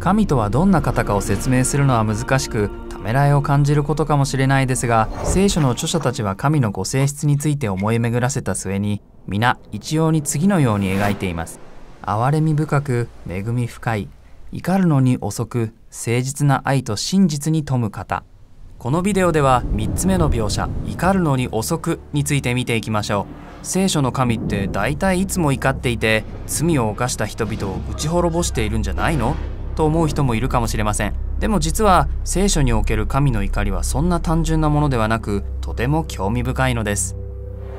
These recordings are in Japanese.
神とはどんな方かを説明するのは難しくためらいを感じることかもしれないですが聖書の著者たちは神のご性質について思い巡らせた末に皆一様に次のように描いています憐れみ深く恵み深い怒るのに遅く誠実な愛と真実に富む方このビデオでは3つ目の描写「怒るのに遅く」について見ていきましょう聖書の神って大体いつも怒っていて罪を犯した人々を打ち滅ぼしているんじゃないのと思う人もいるかもしれませんでも実は聖書における神の怒りはそんな単純なものではなくとても興味深いのです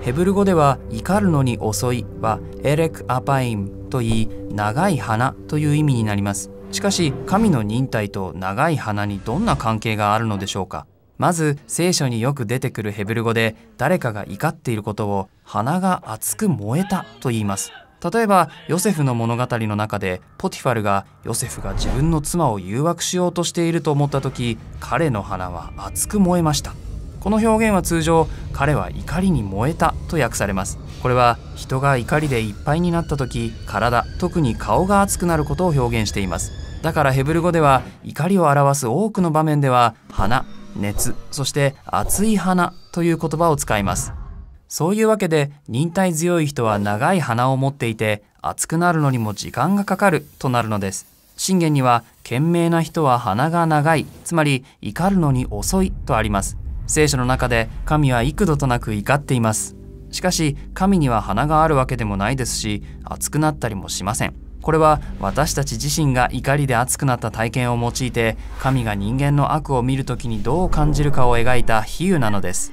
ヘブル語では怒るのに遅いはエレク・アパイムといい長い花という意味になりますしかし神の忍耐と長い花にどんな関係があるのでしょうかまず聖書によく出てくるヘブル語で誰かが怒っていることを花が熱く燃えたと言います例えばヨセフの物語の中でポティファルがヨセフが自分の妻を誘惑しようとしていると思った時彼の花は熱く燃えましたこの表現は通常彼は怒りに燃えたと訳されますこれは人が怒りでいっぱいになった時体特に顔が熱くなることを表現していますだからヘブル語では怒りを表す多くの場面では花熱そして熱い花という言葉を使いますそういうわけで忍耐強い人は長い鼻を持っていて熱くなるのにも時間がかかるとなるのです信玄には賢明な人は鼻が長いつまり怒るのに遅いとあります聖書の中で神は幾度となく怒っていますしかし神には鼻があるわけでもないですし熱くなったりもしませんこれは私たち自身が怒りで熱くなった体験を用いて神が人間の悪を見る時にどう感じるかを描いた比喩なのです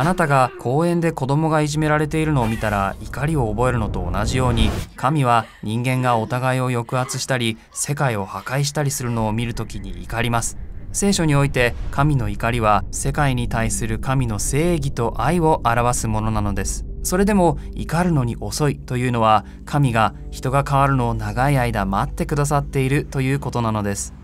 あなたが公園で子供がいじめられているのを見たら怒りを覚えるのと同じように神は人間がお互いを抑圧したり世界を破壊したりするのを見るときに怒ります聖書において神の怒りは世界に対する神の正義と愛を表すものなのですそれでも怒るのに遅いというのは神が人が変わるのを長い間待ってくださっているということなのです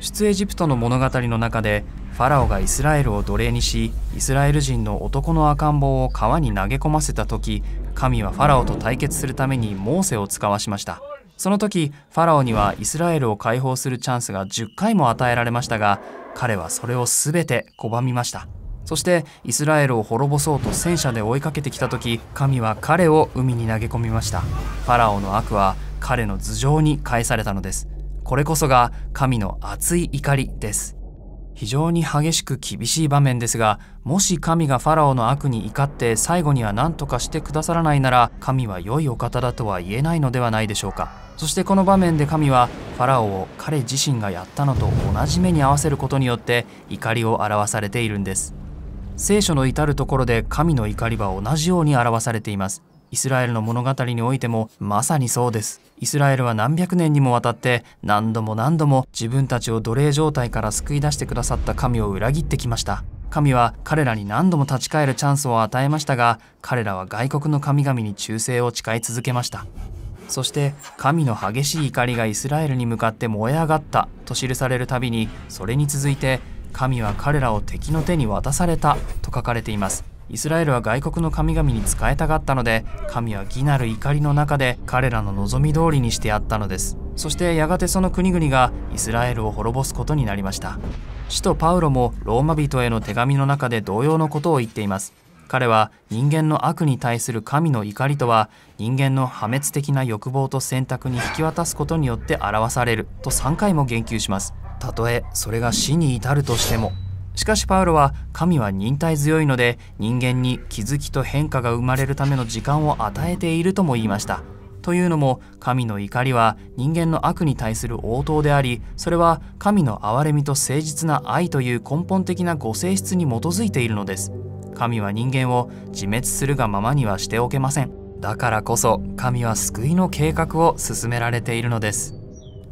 出エジプトの物語の中でファラオがイスラエルを奴隷にしイスラエル人の男の赤ん坊を川に投げ込ませた時神はファラオと対決するためにモーセを使わしましたその時ファラオにはイスラエルを解放するチャンスが10回も与えられましたが彼はそれを全て拒みましたそしてイスラエルを滅ぼそうと戦車で追いかけてきた時神は彼を海に投げ込みましたファラオの悪は彼の頭上に返されたのですこれこそが神の熱い怒りです非常に激しく厳しい場面ですがもし神がファラオの悪に怒って最後には何とかしてくださらないなら神は良いお方だとは言えないのではないでしょうかそしてこの場面で神はファラオを彼自身がやったのと同じ目に合わせることによって怒りを表されているんです聖書の至るところで神の怒りは同じように表されていますイスラエルの物語においてもまさにそうですイスラエルは何百年にもわたって何度も何度も自分たちを奴隷状態から救い出してくださった神を裏切ってきました神は彼らに何度も立ち返るチャンスを与えましたが彼らは外国の神々に忠誠を誓い続けましたそして神の激しい怒りがイスラエルに向かって燃え上がったと記されるたびにそれに続いて神は彼らを敵の手に渡されたと書かれていますイスラエルは外国の神々に仕えたかったので神は義なる怒りの中で彼らの望み通りにしてやったのですそしてやがてその国々がイスラエルを滅ぼすことになりました使徒パウロもローマ人への手紙の中で同様のことを言っています彼は人間の悪に対する神の怒りとは人間の破滅的な欲望と選択に引き渡すことによって表されると3回も言及しますたとえそれが死に至るとしてもしかしパウロは神は忍耐強いので人間に気づきと変化が生まれるための時間を与えているとも言いました。というのも神の怒りは人間の悪に対する応答でありそれは神の憐れみと誠実な愛という根本的なご性質に基づいているのです神は人間を自滅するがままにはしておけませんだからこそ神は救いの計画を進められているのです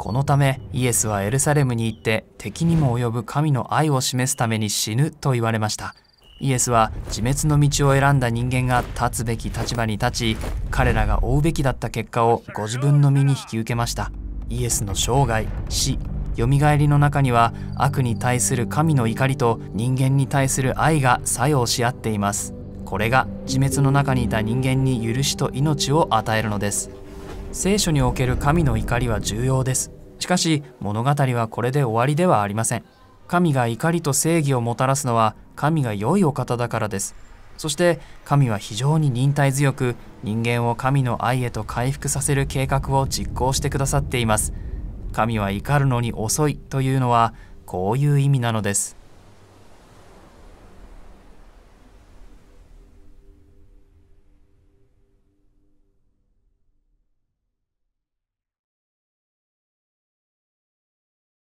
このためイエスはエルサレムに行って敵にも及ぶ神の愛を示すために死ぬと言われましたイエスは自滅の道を選んだ人間が立つべき立場に立ち彼らが追うべきだった結果をご自分の身に引き受けましたイエスの生涯死よみがえりの中には悪に対する神の怒りと人間に対する愛が作用し合っていますこれが自滅の中にいた人間に許しと命を与えるのです聖書における神の怒りは重要ですしかし物語はこれで終わりではありません神が怒りと正義をもたらすのは神が良いお方だからですそして神は非常に忍耐強く人間を神の愛へと回復させる計画を実行してくださっています神は怒るのに遅いというのはこういう意味なのです